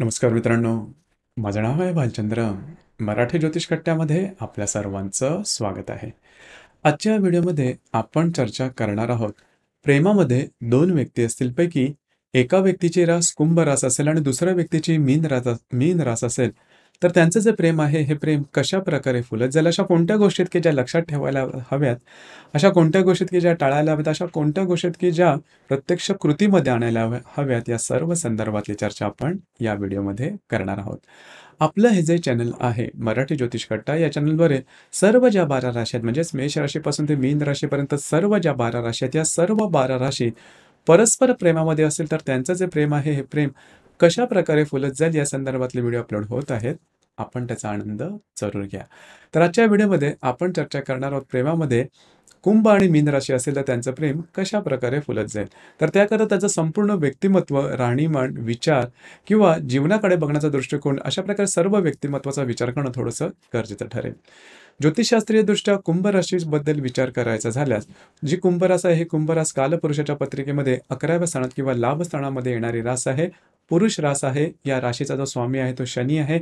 नमस्कार मित्रांनो माझं नाव आहे भालचंद्र मराठी ज्योतिष कट्ट्यामध्ये आपल्या सर्वांचं स्वागत आहे आजच्या व्हिडिओमध्ये आपण चर्चा करणार आहोत प्रेमामध्ये दोन व्यक्ती असतीलपैकी एका व्यक्तीची रास कुंभ रास असेल आणि दुसऱ्या व्यक्तीची मीन रास मीन रास असेल तर त्यांचं जे प्रेम आहे हे प्रेम कशा प्रकारे फुलत जाईल अशा कोणत्या गोष्टीत की ज्या लक्षात ठेवायला हव्यात अशा कोणत्या गोष्टीत की ज्या टाळायला हव्यात अशा कोणत्या गोष्टीत की ज्या प्रत्यक्ष कृतीमध्ये आणायला हव्यात या सर्व संदर्भातली चर्चा आपण या व्हिडिओमध्ये करणार आहोत आपलं हे जे चॅनल आहे मराठी ज्योतिष कट्टा या चॅनलद्वारे सर्व ज्या बारा राशी आहेत म्हणजेच मेष राशीपासून ते मीन राशीपर्यंत सर्व ज्या बारा राशी आहेत या सर्व बारा राशी परस्पर प्रेमामध्ये असेल तर त्यांचं जे प्रेम आहे हे प्रेम कशा प्रकारे फुलत जाईल या संदर्भातले व्हिडिओ अपलोड होत आहेत आपण त्याचा आनंद जरूर घ्या तर आजच्या व्हिडिओमध्ये आपण चर्चा करणार आहोत प्रेमामध्ये कुंभ आणि मीन राशी असेल तर त्यांचं प्रेम कशा प्रकारे फुलत जाईल तर त्याकरता त्याचं संपूर्ण व्यक्तिमत्व राहणीमान विचार किंवा जीवनाकडे बघण्याचा दृष्टिकोन अशा प्रकारे सर्व व्यक्तिमत्वाचा विचार करणं थोडंसं गरजेचं ठरेल ज्योतिषशास्त्रीय दृष्ट्या ज्योतिषशास्त्रीयदृष्ट्या बद्दल विचार करायचा झाल्यास जी कुंभरास आहे ही कुंभरास कालपुरुषाच्या पत्रिकेमध्ये अकराव्या स्थानात किंवा लाभ स्थानामध्ये येणारी रास आहे पुरुष रास आहे या राशीचा जो स्वामी आहे तो शनी आहे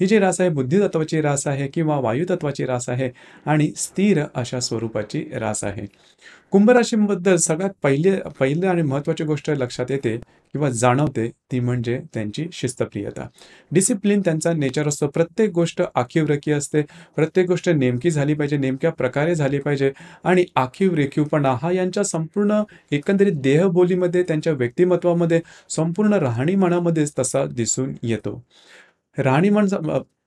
ही जी रास आहे बुद्धितत्वाची रास आहे किंवा वायुतत्वाची रास आहे आणि स्थिर अशा स्वरूपाची रास आहे कुंभराशीबद्दल सगळ्यात पहिले पहिले आणि महत्वाची गोष्ट लक्षात येते किंवा जाणवते ती म्हणजे त्यांची शिस्तप्रियता डिसिप्लिन त्यांचा नेचर असतो प्रत्येक गोष्ट आखीव रेखी असते प्रत्येक गोष्ट नेमकी झाली पाहिजे नेमक्या प्रकारे झाली पाहिजे आणि आखीव रेखीवपणा हा यांच्या संपूर्ण एकंदरीत देहबोलीमध्ये त्यांच्या व्यक्तिमत्वामध्ये संपूर्ण राहणीमान राहणीमानामध्येच तसा दिसून येतो म्हणजे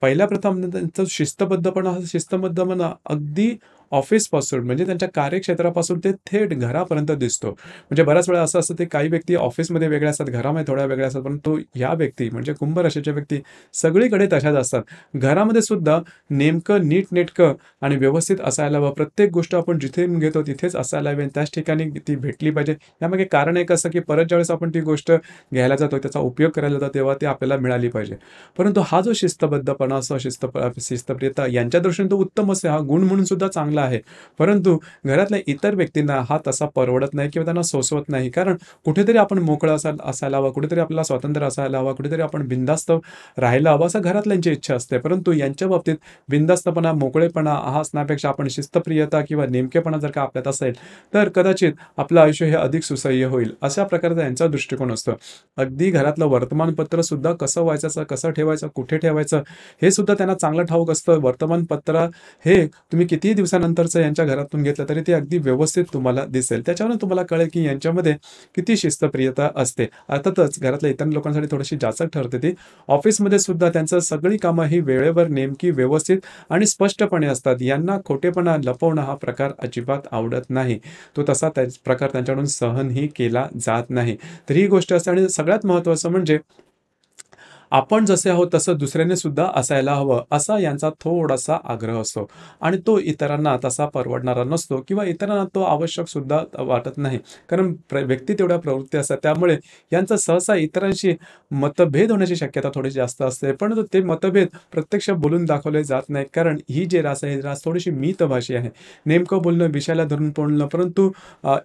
पहिल्या प्रथम त्यांचं शिस्तबद्धपणा शिस्तबद्ध शिस्तबद्धपणा अगदी ऑफिसपासून म्हणजे त्यांच्या कार्यक्षेत्रापासून ते थेट घरापर्यंत दिसतो म्हणजे बऱ्याच वेळा असं असतं ते काही व्यक्ती ऑफिसमध्ये वेगळ्या असतात घरामध्ये थोड्या वेगळ्या असतात पण तो या व्यक्ती म्हणजे कुंभ राशीच्या व्यक्ती सगळीकडे तशाच असतात घरामध्ये सुद्धा नेमकं नेटकं आणि व्यवस्थित असायला हवं प्रत्येक गोष्ट आपण जिथे घेतो तिथेच असायला हवी त्याच ठिकाणी ती भेटली पाहिजे यामागे कारण एक असं की परत ज्यावेळेस आपण ती गोष्ट घ्यायला जातो त्याचा उपयोग करायला जातो तेव्हा ती आपल्याला मिळाली पाहिजे परंतु हा जो शिस्तबद्धपणा असं शिस्त शिस्तप्रियता यांच्या दृष्टीने तो उत्तम असे हा गुण म्हणून सुद्धा चांगला आहे परंतु घरातल्या इतर व्यक्तींना हा तसा परवडत नाही किंवा त्यांना सोसवत नाही कारण कुठेतरी आपण मोकळं असा असायला हवा कुठेतरी आपल्याला स्वातंत्र्य असायला हवा कुठेतरी आपण बिंदास्त राहायला हवं असं घरातल्यांची इच्छा असते परंतु यांच्या बाबतीत बिंदास्तपणा मोकळेपणा हा असण्यापेक्षा आपण शिस्तप्रियता किंवा नेमकेपणा जर का आपल्यात असेल तर कदाचित आपलं आयुष्य हे अधिक सुसह्य होईल अशा प्रकारचा यांचा दृष्टिकोन असतो अगदी घरातलं वर्तमानपत्र सुद्धा कसं वाचायचं कसं ठेवायचं कुठे ठेवायचं हे सुद्धा त्यांना चांगलं ठाऊक असतं वर्तमानपत्र हे तुम्ही किती दिवसानंतर नंतरचं यांच्या घरातून घेतलं तरी ते अगदी व्यवस्थित तुम्हाला दिसेल त्याच्यावरून तुम्हाला कळेल की यांच्यामध्ये किती शिस्तप्रियता असते अर्थातच घरातल्या इतर लोकांसाठी थोडीशी जाचक ठरते ती ऑफिसमध्ये सुद्धा त्यांचं सगळी कामं ही वेळेवर नेमकी व्यवस्थित आणि स्पष्टपणे असतात यांना खोटेपणा लपवणं हा प्रकार अजिबात आवडत नाही तो तसा त्या प्रकार त्यांच्याकडून सहनही केला जात नाही तर ही गोष्ट असते आणि सगळ्यात महत्त्वाचं म्हणजे आपण जसे आहोत तसं दुसऱ्याने सुद्धा असायला हवं असा यांचा थोडासा आग्रह असतो आणि तो इतरांना तसा परवडणारा नसतो किंवा इतरांना तो आवश्यक सुद्धा वाटत नाही कारण व्यक्ती तेवढ्या प्रवृत्ती असतात त्यामुळे यांचा सहसा इतरांशी मतभेद होण्याची शक्यता थोडी जास्त असते परंतु ते मतभेद प्रत्यक्ष बोलून दाखवले जात नाही कारण ही जी रास आहे ही रास थोडीशी मित भाषी आहे नेमकं बोलणं विषयाला धरून बोलणं परंतु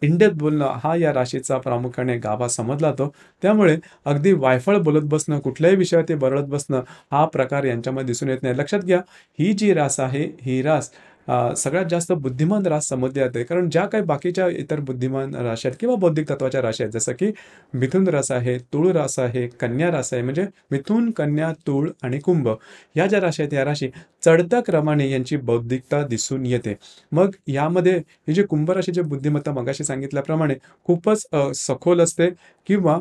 इंडियत बोलणं हा या राशीचा प्रामुख्याने गाभा समजला जातो त्यामुळे अगदी वायफळ बोलत बसणं कुठल्याही विषय ते बरळत बसणं हा प्रकार यांच्यामध्ये दिसून येत नाही लक्षात घ्या ही जी रास आहे ही रास सगळ्यात जास्त बुद्धिमान रास समजली जाते कारण ज्या काही बाकीच्या इतर बुद्धिमान राशी आहेत किंवा बौद्धिक तत्वाच्या राशी आहेत जसं की मिथुन रास आहे तुळ रास आहे कन्या रास आहे म्हणजे मिथुन कन्या तुळ आणि कुंभ या ज्या राशी आहेत या राशी चढत्या क्रमाने यांची बौद्धिकता दिसून येते मग यामध्ये हे जे कुंभराशीचे बुद्धिमत्ता मगाशी सांगितल्याप्रमाणे खूपच सखोल असते किंवा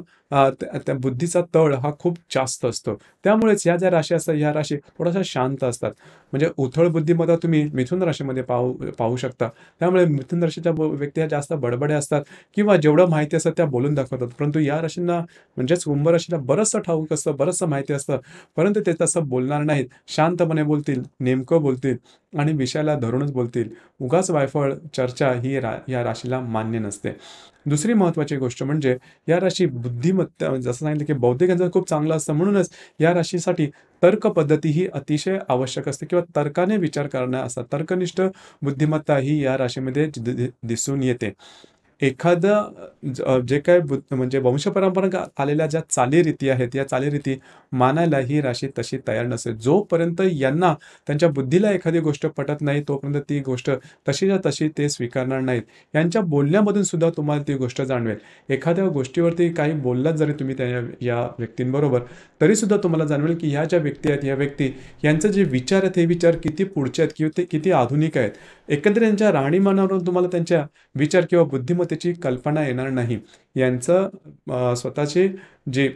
त्या बुद्धीचा तळ हा खूप जास्त असतो त्यामुळेच या ज्या राशी असतात या राशी थोड्याशा शांत असतात म्हणजे उथळ बुद्धिमत्ता तुम्ही मिथुन राशीमध्ये पाहू पाहू शकता त्यामुळे मिथून राशीच्या व्यक्ती ह्या जास्त बडबड्या असतात किंवा जेवढं माहिती असतात त्या बोलून दाखवतात परंतु या राशींना म्हणजेच कुंभराशीला बरंचसं ठाऊक असतं बरंचसं माहिती असतं परंतु ते तसं बोलणार नाहीत शांतपणे बोलतील नेमकं बोलतील आणि विषयाला धरूनच बोलतील उगाच वायफळ चर्चा ही रा या राशीला मान्य नसते दुसरी महत्त्वाची गोष्ट म्हणजे या राशी बुद्धिमत्ता जसं सांगितलं की बौद्धिक यांचं खूप चांगलं असतं म्हणूनच या राशीसाठी तर्क पद्धती ही अतिशय आवश्यक असते किंवा तर्काने विचार करणं असतात तर्कनिष्ठ बुद्धिमत्ता ही या राशीमध्ये दिसून येते एखादं जे काय म्हणजे परंपरा आलेल्या ज्या चालीरीती आहेत या चालीरीती मानायला ही राशी तशी तयार नसेल जोपर्यंत यांना त्यांच्या बुद्धीला एखादी गोष्ट पटत नाही तोपर्यंत ती गोष्ट तशीच्या तशी ते स्वीकारणार नाहीत यांच्या बोलण्यामधून सुद्धा तुम्हाला ती गोष्ट जाणवेल एखाद्या गोष्टीवरती काही बोललात जरी तुम्ही त्या या व्यक्तींबरोबर तरीसुद्धा तुम्हाला जाणवेल की ह्या ज्या व्यक्ती आहेत ह्या व्यक्ती यांचे जे विचार आहेत हे विचार किती पुढचे आहेत किंवा ते किती आधुनिक आहेत एकंदरीत यांच्या राहणीमानावरून तुम्हाला त्यांच्या विचार किंवा बुद्धिमत्ता त्याची कल्पना येणार नाही यांचं स्वतःचे जे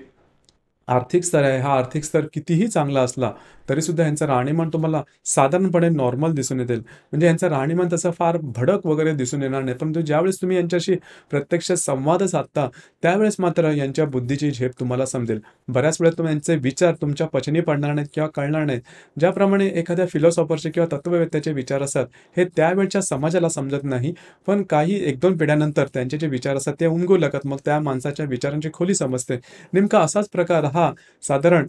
आर्थिक स्तर आहे हा आर्थिक स्तर कितीही चांगला असला तरी सुद्धा यांचं राहणीमान तुम्हाला साधारणपणे नॉर्मल दिसून येतील म्हणजे यांचं राहणीमान तसं फार भडक वगैरे दिसून येणार नाही परंतु ज्यावेळेस तुम्ही यांच्याशी प्रत्यक्ष संवाद साधता त्यावेळेस मात्र यांच्या बुद्धीची झेप तुम्हाला समजेल बऱ्याच वेळेस तुम्ही यांचे विचार तुमच्या पचनी पडणार नाहीत किंवा कळणार नाहीत ज्याप्रमाणे एखाद्या फिलॉसॉफरचे किंवा तत्ववेत्याचे विचार असतात हे त्यावेळच्या समाजाला समजत नाही पण काही एक दोन पिढ्यानंतर त्यांचे जे विचार असतात ते उमगू लागत मग त्या माणसाच्या विचारांची खोली समजते नेमका असाच प्रकार हा हा साधारण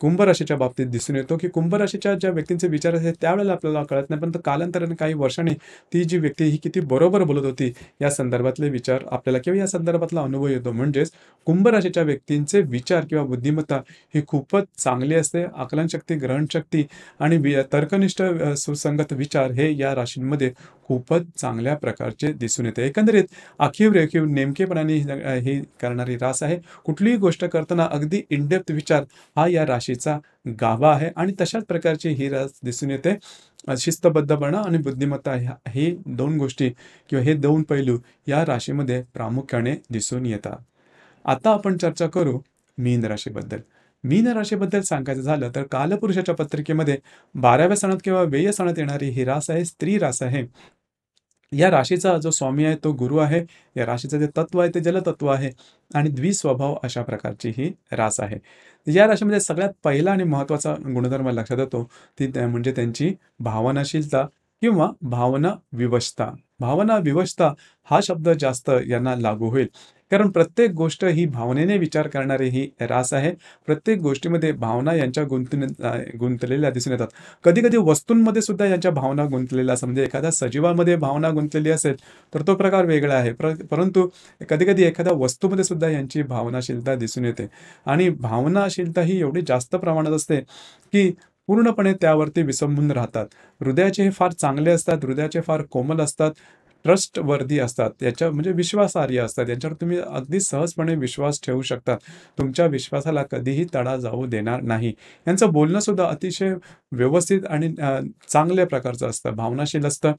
कुंभ राशीच्या बाबतीत दिसून येतो की कुंभ राशीच्या ज्या व्यक्तींचे विचार आहे त्यावेळेला आपल्याला कळत नाही परंतु कालांतराने काही वर्षाने ती जी व्यक्ती ही किती बरोबर बोलत होती या संदर्भातले विचार आपल्याला किंवा या संदर्भातला अनुभव येतो म्हणजेच कुंभ राशीच्या व्यक्तींचे विचार किंवा बुद्धिमत्ता ही खूपच चांगली असते आकलनशक्ती ग्रहणशक्ती आणि तर्कनिष्ठ सुसंगत विचार हे या राशींमध्ये खूपच चांगल्या प्रकारचे दिसून येते एकंदरीत आखीव रेखीव नेमकेपणाने ही करणारी रास आहे कुठलीही गोष्ट करताना अगदी इनडेप्थ विचार हा या राशीचा गाभा आहे आणि तशाच प्रकारची ही रास दिसून येते शिस्तबद्धपणा आणि बुद्धिमत्ता हे दोन गोष्टी किंवा हे दोन पैलू या राशीमध्ये प्रामुख्याने दिसून येतात आता आपण चर्चा करू मीन राशीबद्दल मीन राशीबद्दल सांगायचं झालं तर कालपुरुषाच्या पत्रिकेमध्ये बाराव्या सणात किंवा वेय सणात येणारी ही रास आहे स्त्री रास आहे या राशीचा जो स्वामी आहे तो गुरु आहे या राशीचं जे तत्व आहे ते जलतत्व आहे आणि द्विस्वभाव अशा प्रकारची ही रास आहे या राशीमध्ये सगळ्यात पहिला आणि महत्त्वाचा गुणधर्म लक्षात येतो ती म्हणजे त्यांची भावनाशीलता किंवा भावना विवशता भावना विवशता हा शब्द जास्त यांना लागू होईल कारण प्रत्येक गोष्ट ही भावनेने विचार करणारी ही रास आहे प्रत्येक गोष्टीमध्ये भावना यांच्या गुंत गुंतलेल्या दिसून येतात कधी कधी वस्तूंमध्ये सुद्धा यांच्या भावना गुंतलेल्या समजे म्हणजे एखाद्या सजीवामध्ये भावना गुंतलेली असेल तर तो प्रकार वेगळा आहे परंतु कधी कधी एखाद्या वस्तूमध्ये सुद्धा यांची भावनाशीलता दिसून येते आणि भावनाशीलता ही एवढी जास्त प्रमाणात असते की पूर्णपणे त्यावरती विसंबून राहतात हृदयाचे हे फार चांगले असतात हृदयाचे फार कोमल असतात वर्दी असतात याच्या म्हणजे विश्वासार्ह असतात यांच्यावर तुम्ही अगदी सहजपणे विश्वास ठेवू शकतात तुमच्या विश्वासाला कधीही तडा जाऊ देणार नाही यांचं बोलणं सुद्धा अतिशय व्यवस्थित आणि चांगल्या प्रकारचं असतं भावनाशील असतं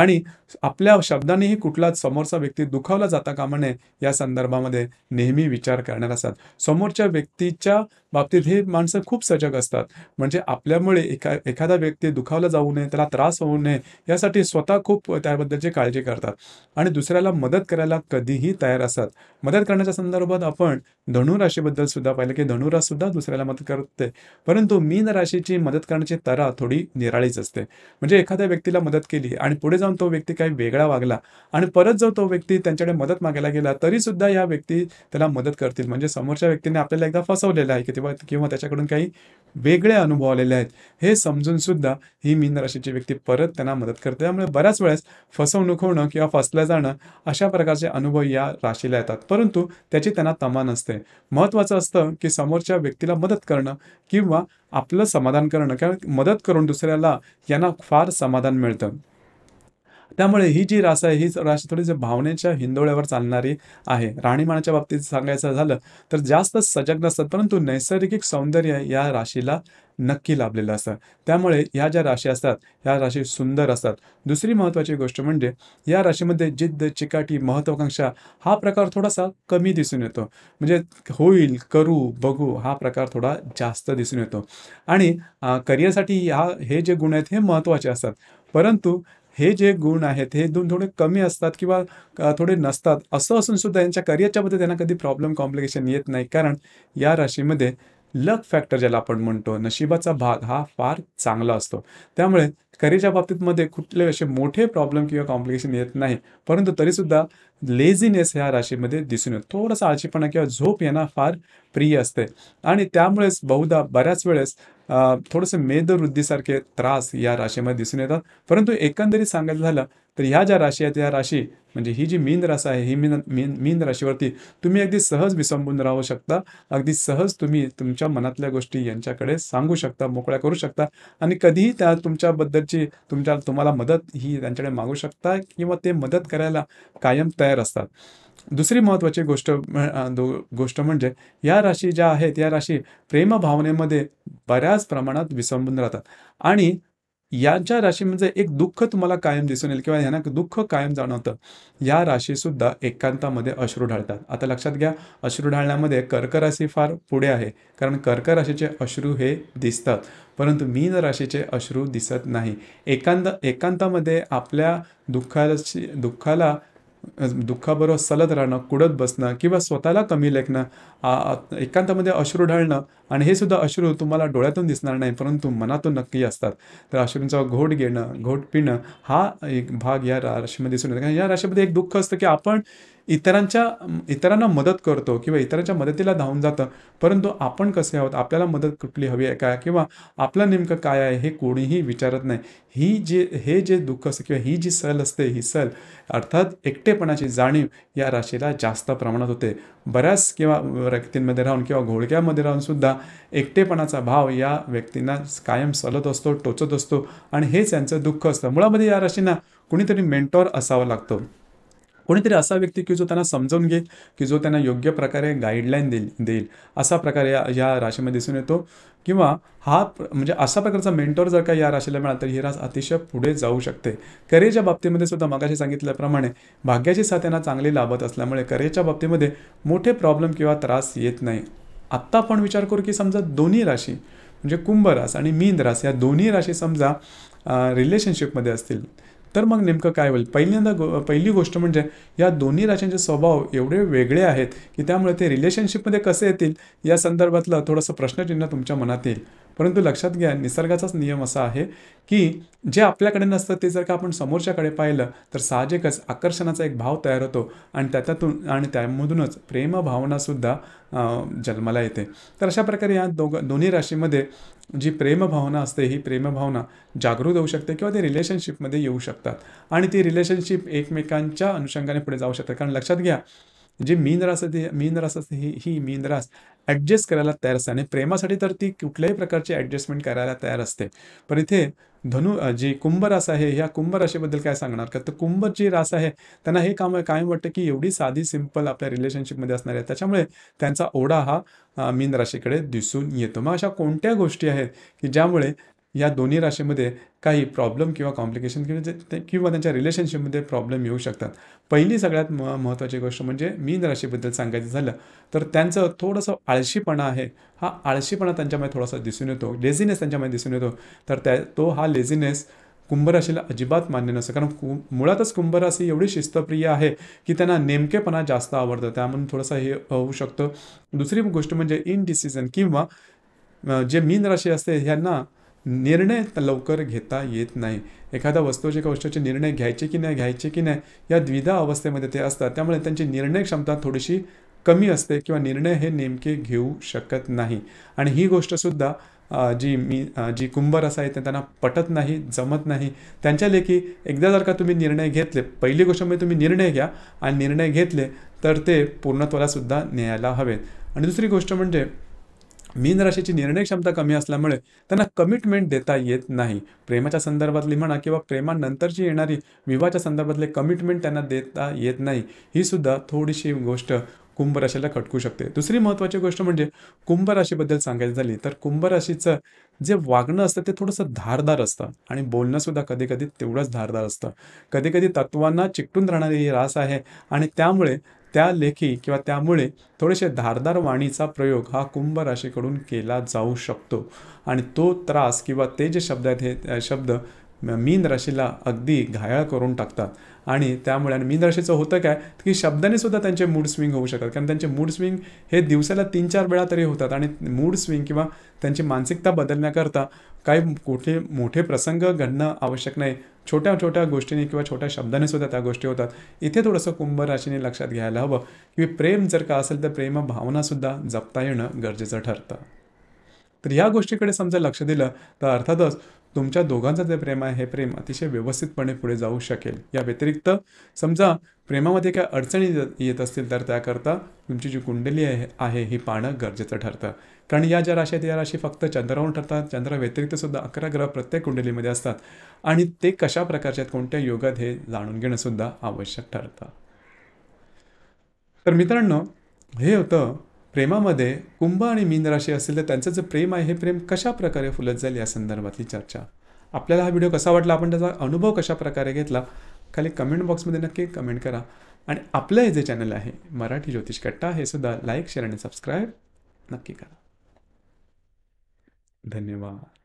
आणि आपल्या शब्दानेही कुठलाच समोरचा व्यक्ती दुखावला जाता कामा नये या संदर्भामध्ये नेहमी विचार करणार असतात समोरच्या व्यक्तीच्या बाबतीत हे माणसं खूप सजग असतात म्हणजे आपल्यामुळे एका एखादा व्यक्ती दुखावला जाऊ नये त्याला त्रास होऊ नये यासाठी स्वतः खूप त्याबद्दलची काळजी करतात करतात आणि दुसऱ्याला मदत करायला कधीही तयार असतात मदत करण्याच्या संदर्भात आपण राशीबद्दल सुद्धा पाहिलं की धनुरास सुद्धा दुसऱ्याला मदत करते परंतु मीन राशीची मदत करण्याची तरा थोडी निराळीच असते म्हणजे एखाद्या व्यक्तीला मदत केली आणि पुढे जाऊन तो व्यक्ती काही वेगळा वागला आणि परत जर तो व्यक्ती त्यांच्याकडे मदत मागायला गेला तरी सुद्धा या व्यक्ती त्याला मदत करतील म्हणजे समोरच्या व्यक्तीने आपल्याला एकदा फसवलेला आहे किंवा किंवा त्याच्याकडून काही वेगळे अनुभव आलेले आहेत हे समजून सुद्धा ही मीन राशीची व्यक्ती परत त्यांना मदत करते त्यामुळे बऱ्याच वेळेस फसवणूक होणं किंवा फसलं जाणं अशा प्रकारचे अनुभव या राशीला येतात परंतु त्याची त्यांना तमा नसते महत्त्वाचं असतं की समोरच्या व्यक्तीला मदत करणं किंवा आपलं समाधान करणं किंवा मदत करून दुसऱ्याला यांना फार समाधान मिळतं त्यामुळे ही जी रास आहे ही राशी थोडीशी भावनेच्या हिंदोळ्यावर चालणारी आहे राणीमानाच्या बाबतीत सांगायचं झालं तर जास्त सजग नसतात परंतु नैसर्गिक सौंदर्य या राशीला नक्की लाभलेलं असतं त्यामुळे ह्या ज्या राशी असतात ह्या राशी सुंदर असतात दुसरी महत्त्वाची गोष्ट म्हणजे या राशीमध्ये जिद्द चिकाटी महत्वाकांक्षा हा प्रकार थोडासा कमी दिसून येतो म्हणजे होईल करू बघू हा प्रकार थोडा जास्त दिसून येतो आणि करिअरसाठी ह्या हे जे गुण आहेत हे महत्त्वाचे असतात परंतु हे जे गुण आहेत हे दोन थोडे कमी असतात किंवा थोडे नसतात असं असून सुद्धा यांच्या करिअरच्याबद्दल त्यांना कधी प्रॉब्लेम कॉम्प्लिकेशन येत नाही कारण या राशीमध्ये लक फॅक्टर ज्याला आपण म्हणतो नशिबाचा भाग हा फार चांगला असतो त्यामुळे करिअरच्या बाबतीतमध्ये कुठले असे मोठे प्रॉब्लेम किंवा कॉम्प्लिकेशन येत नाही परंतु तरीसुद्धा लेझीनेस ह्या राशीमध्ये दिसून येतो थोडासा आळशीपणा किंवा झोप यांना फार प्रिय असते आणि त्यामुळेच बहुधा बऱ्याच वेळेस थोडंसं मेदवृद्धीसारखे त्रास या राशीमध्ये दिसून येतात परंतु एकंदरीत सांगायचं झालं तर ह्या ज्या राशी आहेत या राशी म्हणजे ही जी मीन रास आहे ही मीन मीन मीन राशीवरती तुम्ही अगदी सहज विसंबून राहू शकता अगदी सहज तुम्ही तुमच्या मनातल्या गोष्टी यांच्याकडे सांगू शकता मोकळ्या करू शकता आणि कधीही त्या तुमच्याबद्दलची तुमच्या तुम्हाला मदत ही त्यांच्याकडे मागू शकता किंवा ते मदत करायला कायम तयार असतात दुसरी महत्त्वाची गोष्ट गोष्ट म्हणजे या राशी ज्या आहेत या राशी प्रेमभावनेमध्ये बऱ्याच प्रमाणात विसंबून राहतात आणि यांच्या राशी म्हणजे एक दुःख तुम्हाला कायम दिसून येईल किंवा यांना दुःख कायम जाणवतं या राशीसुद्धा एकांतामध्ये अश्रू ढाळतात आता लक्षात घ्या अश्रू ढाळण्यामध्ये कर्क राशी फार पुढे आहे कारण कर्क राशीचे अश्रू हे दिसतात परंतु मीन राशीचे अश्रू दिसत नाही एकांत एकांतामध्ये आपल्या दुःखाची दुःखाला दुःखाबरोबर सलत राहणं कुडत बसणं किंवा स्वतःला कमी लेखणं एकांतामध्ये अश्रू ढाळणं आणि हे सुद्धा अश्रू तुम्हाला डोळ्यातून दिसणार नाही परंतु मनातून नक्की असतात तर अश्रूंचा घोट घेणं घोट पिणं हा एक भाग या राशीमध्ये दिसून येतो या राशीमध्ये एक दुःख असतं की आपण इतरांच्या इतरांना मदत करतो किंवा इतरांच्या मदतीला धावून जातं परंतु आपण कसे आहोत आपल्याला मदत कुठली हवी आहे काय किंवा आपलं नेमकं काय आहे हे कोणीही विचारत नाही ही जे हे जे दुःख असते किंवा ही जी सल असते ही सल अर्थात एकटेपणाची जाणीव या राशीला जास्त प्रमाणात होते बऱ्याच किंवा व्यक्तींमध्ये राहून किंवा घोळक्यामध्ये राहूनसुद्धा एकटेपणाचा भाव या व्यक्तींना कायम सलत असतो टोचत असतो आणि हेच यांचं दुःख असतं मुळामध्ये या राशींना कुणीतरी मेंटॉर असावं लागतं कोणीतरी असा व्यक्ती की जो त्यांना समजावून घेईल की जो त्यांना योग्य प्रकारे गाईडलाईन देईल देईल असा प्रकारे या या राशीमध्ये दिसून येतो किंवा हा म्हणजे अशा प्रकारचा मेंटॉर जर का या राशीला मिळाला तर ही रास अतिशय पुढे जाऊ शकते करेच्या बाबतीमध्ये सुद्धा मगाशी सांगितल्याप्रमाणे भाग्याची साथ यांना चांगली लाभत असल्यामुळे करेच्या बाबतीमध्ये मोठे प्रॉब्लेम किंवा त्रास येत नाही आत्ता आपण विचार करू की समजा दोन्ही राशी म्हणजे कुंभ रास आणि मीन रास या दोन्ही राशी समजा रिलेशनशिपमध्ये असतील तर मग नेमकं काय होईल पहिल्यांदा गो पहिली गोष्ट म्हणजे या दोन्ही राशींचे स्वभाव एवढे वेगळे आहेत की त्यामुळे ते रिलेशनशिपमध्ये कसे येतील या संदर्भातलं थोडंसं प्रश्नचिन्ह तुमच्या मनात येईल परंतु लक्षात घ्या निसर्गाचाच नियम असा आहे की जे आपल्याकडे नसतं ते जर का आपण समोरच्याकडे पाहिलं तर साहजिकच आकर्षणाचा एक भाव तयार होतो आणि त्याच्यातून आणि त्यामधूनच प्रेमभावनासुद्धा जन्माला येते तर अशा प्रकारे या दोघ दोन्ही राशीमध्ये जी प्रेमभावना असते ही प्रेमभावना जागृत होऊ शकते किंवा ते रिलेशनशिपमध्ये येऊ शकतात आणि ती रिलेशनशिप एकमेकांच्या अनुषंगाने पुढे जाऊ शकतात कारण लक्षात घ्या जे मीन रास असते मीन रास असते ही ही मीन रास ॲडजस्ट करायला तयार असते आणि प्रेमासाठी तर ती कुठल्याही प्रकारची ॲडजस्टमेंट करायला तयार असते पण इथे धनु कुंभ रास आहे ह्या राशीबद्दल काय सांगणार का तर कुंभ जी रास आहे त्यांना हे काम कायम वाटतं की एवढी साधी सिंपल आपल्या रिलेशनशिपमध्ये असणार आहे त्याच्यामुळे त्यांचा ओढा हा मीन राशीकडे दिसून येतो मग अशा कोणत्या गोष्टी आहेत की ज्यामुळे या दोन्ही राशीमध्ये काही प्रॉब्लेम किंवा कॉम्प्लिकेशन किंवा जे किंवा त्यांच्या रिलेशनशिपमध्ये प्रॉब्लेम येऊ शकतात पहिली सगळ्यात म महत्त्वाची गोष्ट म्हणजे मीन राशीबद्दल सांगायचं झालं तर त्यांचं थोडंसं आळशीपणा आहे हा आळशीपणा त्यांच्यामध्ये थोडासा दिसून येतो लेझीनेस त्यांच्यामध्ये दिसून येतो तर त्या तो हा लेझीनेस कुंभराशीला अजिबात मान्य नसतं कारण कु मुळातच कुंभराशी एवढी शिस्तप्रिय आहे की त्यांना नेमकेपणा जास्त आवडतं त्यामुळे थोडंसं हे होऊ शकतं दुसरी गोष्ट म्हणजे इनडिसिजन किंवा जे मीन राशी असते ह्यांना निर्णय लवकर घेता येत नाही एखाद्या वस्तूच्या गोष्टीचे निर्णय घ्यायचे की नाही घ्यायचे की नाही या द्विधा अवस्थेमध्ये ते असतात त्यामुळे त्यांची निर्णय क्षमता थोडीशी कमी असते किंवा निर्णय हे नेमके घेऊ शकत नाही आणि ही गोष्टसुद्धा जी मी जी कुंभर असा आहे त्यांना पटत नाही जमत नाही त्यांच्या लेखी एकदा जर का तुम्ही निर्णय घेतले पहिली गोष्ट म्हणजे तुम्ही निर्णय घ्या आणि निर्णय घेतले तर ते पूर्णत्वालासुद्धा न्यायला हवेत आणि दुसरी गोष्ट म्हणजे मीन राशीची निर्णय क्षमता कमी असल्यामुळे त्यांना कमिटमेंट देता येत नाही प्रेमाच्या संदर्भातली म्हणा किंवा प्रेमानंतरची येणारी विवाहाच्या संदर्भातले कमिटमेंट त्यांना देता येत नाही ही सुद्धा थोडीशी गोष्ट कुंभ राशीला खटकू शकते दुसरी महत्त्वाची गोष्ट म्हणजे कुंभ राशीबद्दल सांगायची झाली तर कुंभ राशीचं जे वागणं असतं ते थोडंसं धारदार असतं आणि बोलणंसुद्धा कधी कधी तेवढंच धारदार असतं कधी कधी तत्वांना चिकटून राहणारी ही रास आहे आणि त्यामुळे त्या लेखी किंवा त्यामुळे थोडेसे धारदार वाणीचा प्रयोग हा कुंभ राशीकडून केला जाऊ शकतो आणि तो त्रास किंवा ते जे शब्द आहेत हे शब्द मीन राशीला अगदी घायाळ करून टाकतात आणि त्यामुळे आणि मीन राशीचं होतं काय की शब्दाने सुद्धा त्यांचे मूड स्विंग होऊ शकतात कारण त्यांचे मूड स्विंग हे दिवसाला तीन चार वेळा तरी होतात आणि मूड स्विंग किंवा त्यांची मानसिकता बदलण्याकरता काही कुठे मोठे प्रसंग घडणं आवश्यक नाही छोट्या छोट्या गोष्टीने किंवा छोट्या शब्दाने सुद्धा त्या गोष्टी होतात इथे थोडंसं कुंभ राशीने लक्षात घ्यायला हवं की प्रेम जर का असेल तर प्रेम सुद्धा जपता येणं गरजेचं ठरतं तर या गोष्टीकडे समजा लक्ष दिलं तर अर्थातच तुमच्या दोघांचं जे प्रेम आहे हे प्रेम अतिशय व्यवस्थितपणे पुढे जाऊ शकेल या व्यतिरिक्त समजा प्रेमामध्ये काय अडचणी येत असतील तर त्याकरता तुमची जी कुंडली आहे ही पाहणं गरजेचं ठरतं कारण या ज्या राशी आहेत या राशी फक्त चंद्रावरून ठरतात चंद्राव्यतिरिक्त सुद्धा अकरा ग्रह प्रत्येक कुंडलीमध्ये असतात आणि ते कशा प्रकारचे आहेत कोणत्या योगात हे जाणून घेणं सुद्धा आवश्यक ठरतं तर मित्रांनो हे होतं प्रेमामध्ये कुंभ आणि मीन राशी असेल तर त्यांचं जे प्रेम आहे हे प्रेम कशा प्रकारे फुलत जाईल या संदर्भातली चर्चा आपल्याला हा व्हिडिओ कसा वाटला आपण त्याचा अनुभव कशा प्रकारे घेतला खाली कमेंट बॉक्समध्ये नक्की कमेंट करा आणि आपलं हे जे चॅनल आहे मराठी ज्योतिष कट्टा हे सुद्धा लाईक शेअर आणि सबस्क्राईब नक्की करा धन्यवाद